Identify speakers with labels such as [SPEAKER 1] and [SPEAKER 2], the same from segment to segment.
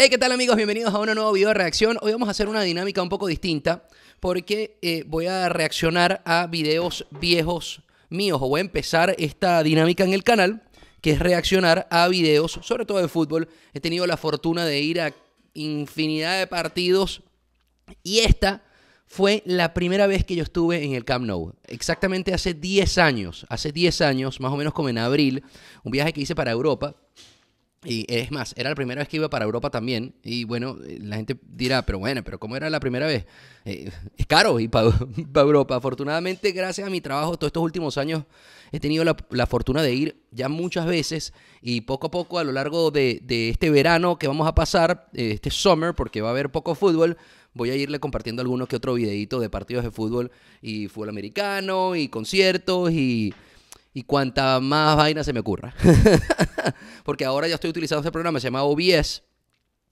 [SPEAKER 1] Hey, ¿qué tal amigos? Bienvenidos a un nuevo video de reacción. Hoy vamos a hacer una dinámica un poco distinta porque eh, voy a reaccionar a videos viejos míos o voy a empezar esta dinámica en el canal que es reaccionar a videos, sobre todo de fútbol. He tenido la fortuna de ir a infinidad de partidos y esta fue la primera vez que yo estuve en el Camp Nou. Exactamente hace 10 años, hace 10 años, más o menos como en abril, un viaje que hice para Europa. Y es más, era la primera vez que iba para Europa también. Y bueno, eh, la gente dirá, pero bueno, pero ¿cómo era la primera vez? Eh, es caro ir para Europa. Afortunadamente, gracias a mi trabajo, todos estos últimos años he tenido la, fortuna de ir ya muchas veces. Y poco a poco, a lo largo de, este verano que vamos a pasar, eh, este summer, porque va a haber poco fútbol, voy a irle compartiendo algunos que otro videito de partidos de fútbol y fútbol americano y conciertos y y cuanta más vaina se me ocurra. Porque ahora ya estoy utilizando este programa, se llama OBS.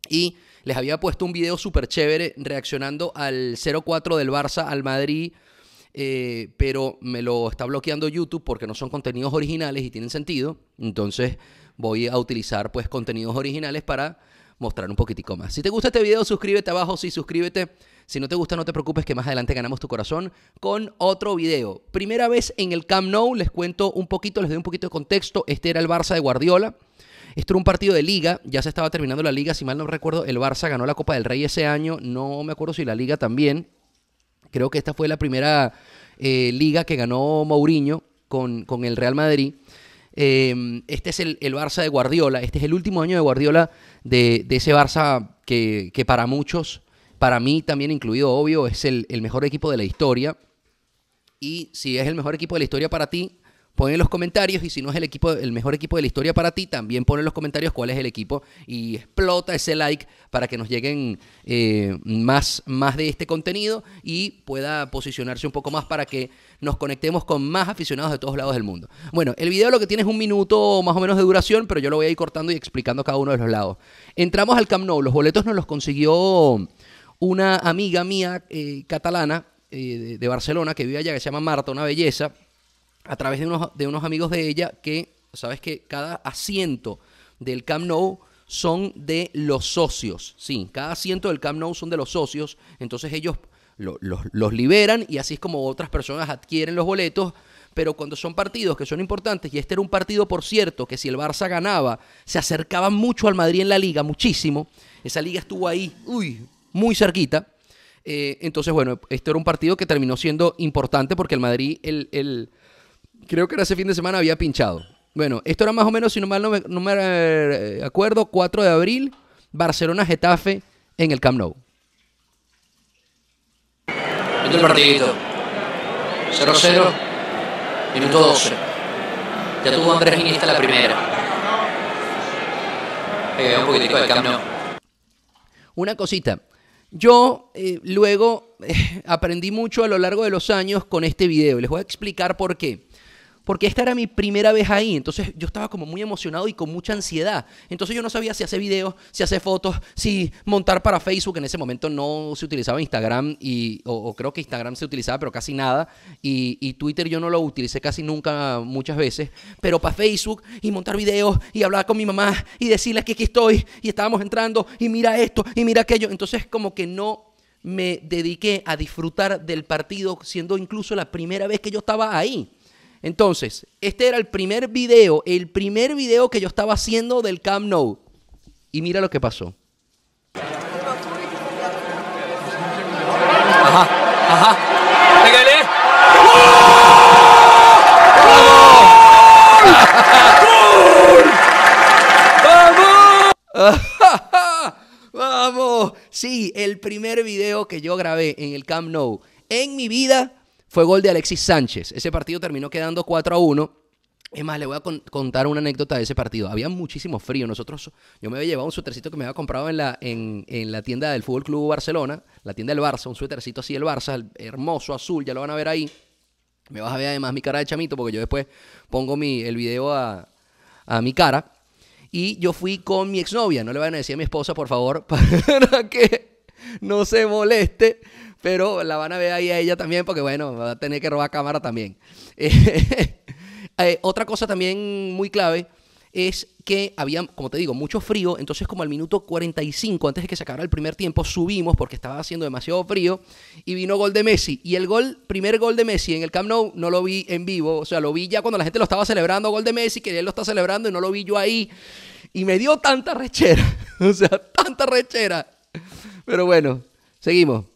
[SPEAKER 1] Y les había puesto un video súper chévere reaccionando al 04 del Barça al Madrid. Eh, pero me lo está bloqueando YouTube porque no son contenidos originales y tienen sentido. Entonces voy a utilizar pues contenidos originales para mostrar un poquitico más. Si te gusta este video, suscríbete abajo, si suscríbete. Si no te gusta, no te preocupes que más adelante ganamos tu corazón con otro video. Primera vez en el Camp Nou, les cuento un poquito, les doy un poquito de contexto. Este era el Barça de Guardiola. Esto era un partido de liga, ya se estaba terminando la liga, si mal no recuerdo, el Barça ganó la Copa del Rey ese año, no me acuerdo si la liga también. Creo que esta fue la primera eh, liga que ganó Mourinho con, el Real Madrid. Em, este es el, Barça de Guardiola, este es el último año de Guardiola de, ese Barça que, que para muchos para mí también incluido, obvio, es el, mejor equipo de la historia. Y si es el mejor equipo de la historia para ti, pon en los comentarios y si no es el equipo el mejor equipo de la historia para ti, también pon en los comentarios cuál es el equipo y explota ese like para que nos lleguen eh, más, más de este contenido y pueda posicionarse un poco más para que nos conectemos con más aficionados de todos lados del mundo. Bueno, el video lo que tiene es un minuto más o menos de duración, pero yo lo voy a ir cortando y explicando cada uno de los lados. Entramos al Camp Nou, los boletos nos los consiguió una amiga mía eh, catalana eh, de, Barcelona que vive allá, que se llama Marta, una belleza, a través de unos, de unos amigos de ella que, sabes que cada asiento del Camp Nou son de los socios, sí, cada asiento del Camp Nou son de los socios, entonces ellos los, los liberan y así es como otras personas adquieren los boletos pero cuando son partidos que son importantes, y este era un partido, por cierto, que si el Barça ganaba, se acercaba mucho al Madrid en la liga, muchísimo. Esa liga estuvo ahí, uy, muy cerquita. Eh, entonces, bueno, este era un partido que terminó siendo importante porque el Madrid, el, el, creo que era ese fin de semana, había pinchado. Bueno, esto era más o menos, si no mal no me, eh, acuerdo, 4 de abril, Barcelona-Getafe en el Camp Nou. Este el partidito. 0-0, minuto 12. Ya tuvo Andrés Iniesta la primera. Eh, un de Camp Nou. Una cosita, yo eh, luego aprendí mucho a lo largo de los años con este video. Les voy a explicar por qué porque esta era mi primera vez ahí, entonces yo estaba como muy emocionado y con mucha ansiedad. Entonces yo no sabía si hacer videos, si hacer fotos, si montar para Facebook, en ese momento no se utilizaba Instagram, y, o, creo que Instagram se utilizaba, pero casi nada, y, y, Twitter yo no lo utilicé casi nunca muchas veces, pero para Facebook y montar videos y hablar con mi mamá y decirle que aquí estoy y estábamos entrando y mira esto y mira aquello, entonces como que no me dediqué a disfrutar del partido siendo incluso la primera vez que yo estaba ahí. Entonces, este era el primer video, el primer video que yo estaba haciendo del Camp Nou. Y mira lo que pasó. Ajá, ajá. ¡Vamos! ¡Vamos! ¡Vamos! Sí, el primer video que yo grabé en el Camp Nou en mi vida fue gol de Alexis Sánchez. Ese partido terminó quedando 4 a 1. Es más, le voy a contar una anécdota de ese partido. Había muchísimo frío. Nosotros, yo me había llevado un suétercito que me había comprado en la, en, la tienda del Fútbol Club Barcelona, la tienda del Barça, un suétercito así del Barça, hermoso, azul, ya lo van a ver ahí. Me vas a ver además mi cara de chamito, porque yo después pongo el video a, a mi cara. Y yo fui con mi exnovia, no le van a decir a mi esposa, por favor, para que no se moleste, pero la van a ver ahí a ella también porque, bueno, va a tener que robar cámara también. Eh, eh, otra cosa también muy clave es que había, como te digo, mucho frío, entonces como al minuto 45, antes de que se acabara el primer tiempo, subimos porque estaba haciendo demasiado frío y vino gol de Messi. Y el gol, primer gol de Messi en el Camp Nou, no lo vi en vivo, o sea, lo vi ya cuando la gente lo estaba celebrando, gol de Messi, que él lo está celebrando y no lo vi yo ahí. Y me dio tanta rechera, o sea, tanta rechera. Pero bueno, seguimos.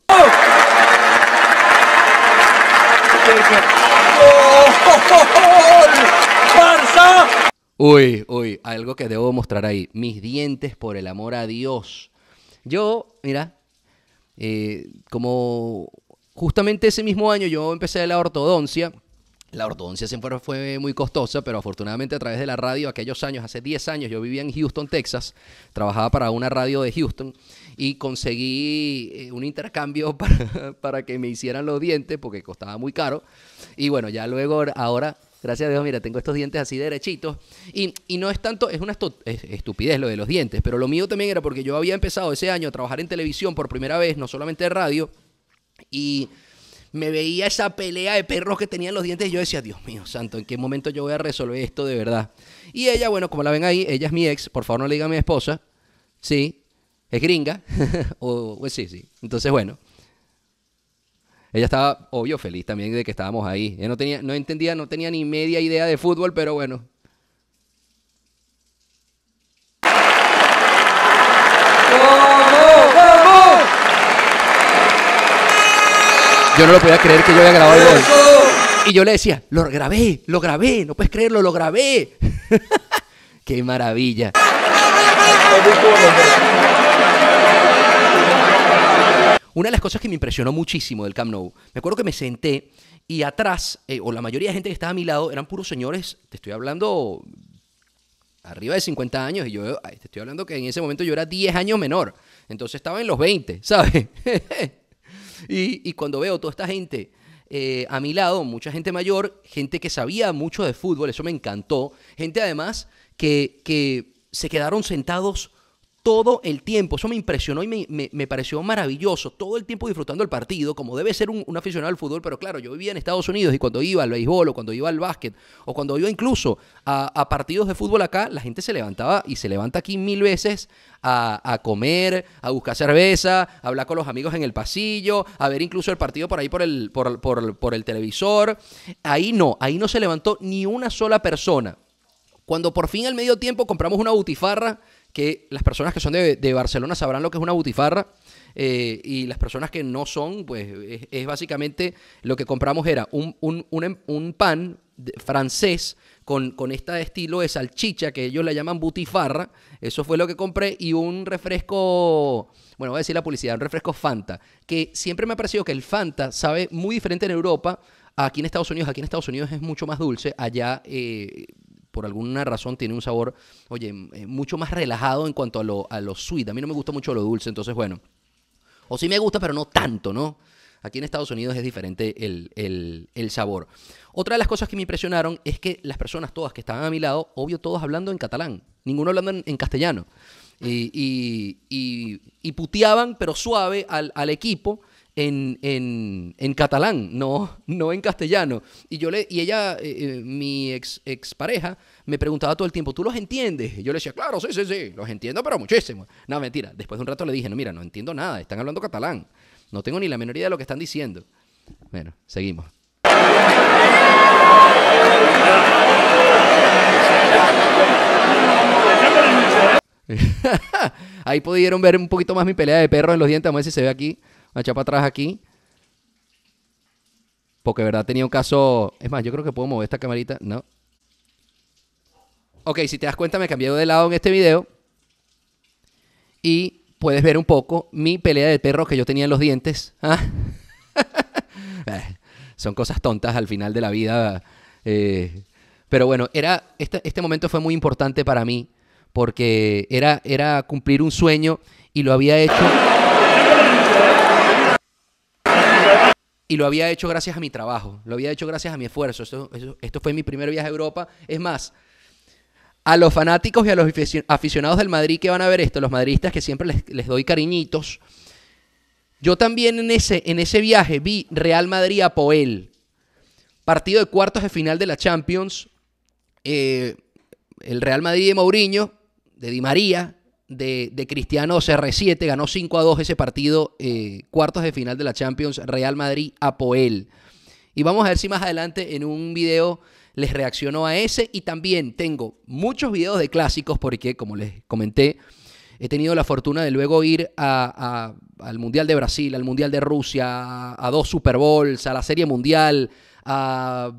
[SPEAKER 1] Uy, uy, algo que debo mostrar ahí. Mis dientes, por el amor a Dios. Yo, mira, eh, como justamente ese mismo año yo empecé la ortodoncia la ortodoncia siempre fue muy costosa, pero afortunadamente a través de la radio, aquellos años, hace 10 años, yo vivía en Houston, Texas, trabajaba para una radio de Houston y conseguí eh, un intercambio para, que me hicieran los dientes porque costaba muy caro. Y bueno, ya luego, ahora gracias a Dios, mira, tengo estos dientes así derechitos. Y, no es tanto, es una estupidez lo de los dientes, pero lo mío también era porque yo había empezado ese año a trabajar en televisión por primera vez, no solamente radio, y me veía esa pelea de perros que tenían los dientes y yo decía, Dios mío, santo, ¿en qué momento yo voy a resolver esto de verdad? Y ella, bueno, como la ven ahí, ella es mi ex, por favor no le diga a mi esposa, sí, es gringa, o pues sí, sí. Entonces, bueno, ella estaba, obvio, feliz también de que estábamos ahí. no, tenía, no entendía, no tenía ni media idea de fútbol, pero bueno, Yo no lo podía creer que yo había grabado el Y yo le decía, lo grabé, lo grabé, no puedes creerlo, lo grabé. ¡Qué maravilla! Una de las cosas que me impresionó muchísimo del Camp Nou, me acuerdo que me senté y atrás, eh, o la mayoría de gente que estaba a mi lado, eran puros señores, te estoy hablando arriba de 50 años, y yo te estoy hablando que en ese momento yo era 10 años menor, entonces estaba en los 20, ¿sabes? Y, cuando veo toda esta gente eh, a mi lado, mucha gente mayor, gente que sabía mucho de fútbol, eso me encantó, gente además que, que se quedaron sentados todo el tiempo. Eso me impresionó y me, pareció maravilloso. Todo el tiempo disfrutando el partido, como debe ser un, aficionado al fútbol. Pero claro, yo vivía en Estados Unidos y cuando iba al béisbol o cuando iba al básquet o cuando iba incluso a, partidos de fútbol acá, la gente se levantaba y se levanta aquí mil veces a, comer, a buscar cerveza, a hablar con los amigos en el pasillo, a ver incluso el partido por ahí por el, por, por el televisor. Ahí no, ahí no se levantó ni una sola persona. Cuando por fin al medio tiempo compramos una butifarra que las personas que son de, Barcelona sabrán lo que es una butifarra. Eh, y las personas que no son, pues es, básicamente lo que compramos era un, em, pan francés con, con este estilo de salchicha que ellos la llaman butifarra, eso fue lo que compré, y un refresco, bueno, voy a decir la publicidad, un refresco Fanta, que siempre me ha parecido que el Fanta sabe muy diferente en Europa aquí en Estados Unidos, aquí en Estados Unidos es mucho más dulce, allá eh, por alguna razón tiene un sabor, oye, eh, mucho más relajado en cuanto a lo, a sweet. A mí no me gusta mucho lo dulce, entonces bueno. O sí me gusta, pero no tanto, ¿no? Aquí en Estados Unidos es diferente el, sabor. Otra de las cosas que me impresionaron es que las personas todas que estaban a mi lado, obvio, todos hablando en catalán, ninguno hablando en, castellano. Y, puteaban, pero suave, al equipo en, catalán, no, no en castellano. Y, yo le, y ella, eh, eh, mi ex, ex pareja, me preguntaba todo el tiempo, ¿tú los entiendes? Y yo le decía, claro, sí, sí, sí, los entiendo, pero muchísimo. No, mentira. Después de un rato le dije, no, mira, no entiendo nada, están hablando catalán. No tengo ni la menor idea de lo que están diciendo. Bueno, seguimos. Ahí pudieron ver un poquito más mi pelea de perro en los dientes. a ver si se ve aquí a echar para atrás aquí. Porque, verdad, tenía un caso... Es más, yo creo que puedo mover esta camarita. No. Ok, si te das cuenta, me cambiado de lado en este video. Y puedes ver un poco mi pelea de perro que yo tenía en los dientes. Ah. Son cosas tontas al final de la vida. Eh, pero bueno, era, este, este, momento fue muy importante para mí porque era, era cumplir un sueño y lo había hecho. Y lo había hecho gracias a mi trabajo, lo había hecho gracias a mi esfuerzo. Esto, fue mi primer viaje a Europa. Es más, a los fanáticos y a los aficionados del Madrid que van a ver esto, los madridistas que siempre les, doy cariñitos, yo también en ese, en ese viaje vi Real Madrid a Poel, partido de cuartos de final de la Champions, eh, el Real Madrid de Mourinho, de Di María, de, Cristiano CR7, ganó 5 a 2 ese partido, eh, cuartos de final de la Champions, Real Madrid a Poel Y vamos a ver si más adelante en un video les reacciono a ese. Y también tengo muchos videos de clásicos porque, como les comenté, he tenido la fortuna de luego ir al Mundial de Brasil, al Mundial de Rusia, a, dos Super Bowls, a la Serie Mundial, a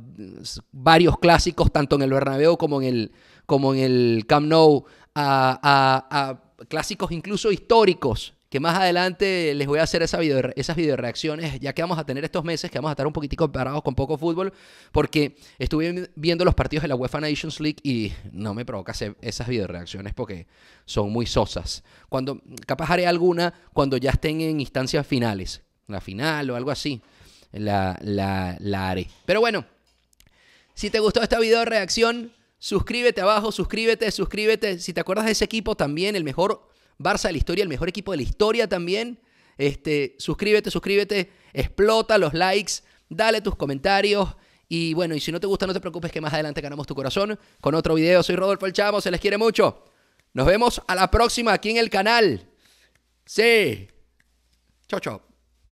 [SPEAKER 1] varios clásicos, tanto en el Bernabéu como en el, como en el Camp Nou, a, clásicos incluso históricos que más adelante les voy a hacer esa video, esas videoreacciones, ya que vamos a tener estos meses, que vamos a estar un poquitico parados con poco fútbol, porque estuve viendo los partidos de la UEFA Nations League y no me provoca hacer esas videoreacciones porque son muy sosas. Cuando, capaz haré alguna cuando ya estén en instancias finales, la final o algo así, la, la, haré. Pero bueno, si te gustó esta reacción Suscríbete abajo, suscríbete, suscríbete. Si te acuerdas de ese equipo también, el mejor Barça de la historia, el mejor equipo de la historia también. Este, suscríbete, suscríbete, explota los likes, dale tus comentarios. Y bueno, y si no te gusta, no te preocupes que más adelante ganamos tu corazón con otro video. Soy Rodolfo El Chavo, se les quiere mucho. Nos vemos a la próxima aquí en el canal. Sí. Chao, chao.